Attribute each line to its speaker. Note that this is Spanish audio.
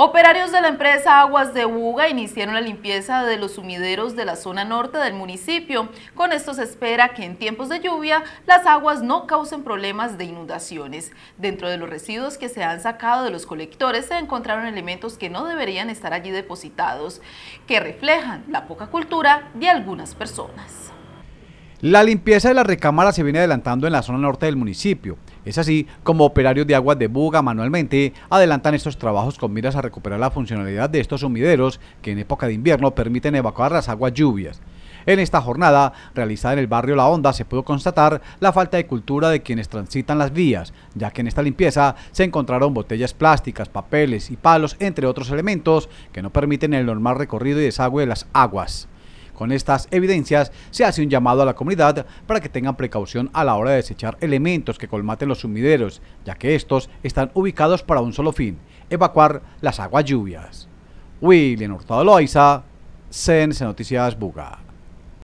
Speaker 1: Operarios de la empresa Aguas de Buga iniciaron la limpieza de los sumideros de la zona norte del municipio. Con esto se espera que en tiempos de lluvia las aguas no causen problemas de inundaciones. Dentro de los residuos que se han sacado de los colectores se encontraron elementos que no deberían estar allí depositados, que reflejan la poca cultura de algunas personas.
Speaker 2: La limpieza de la recámara se viene adelantando en la zona norte del municipio. Es así como operarios de aguas de Buga manualmente adelantan estos trabajos con miras a recuperar la funcionalidad de estos sumideros que en época de invierno permiten evacuar las aguas lluvias. En esta jornada, realizada en el barrio La Honda, se pudo constatar la falta de cultura de quienes transitan las vías, ya que en esta limpieza se encontraron botellas plásticas, papeles y palos, entre otros elementos que no permiten el normal recorrido y desagüe de las aguas. Con estas evidencias se hace un llamado a la comunidad para que tengan precaución a la hora de desechar elementos que colmaten los sumideros, ya que estos están ubicados para un solo fin, evacuar las aguas lluvias. William Hurtado Loaiza, CNC Noticias Buga.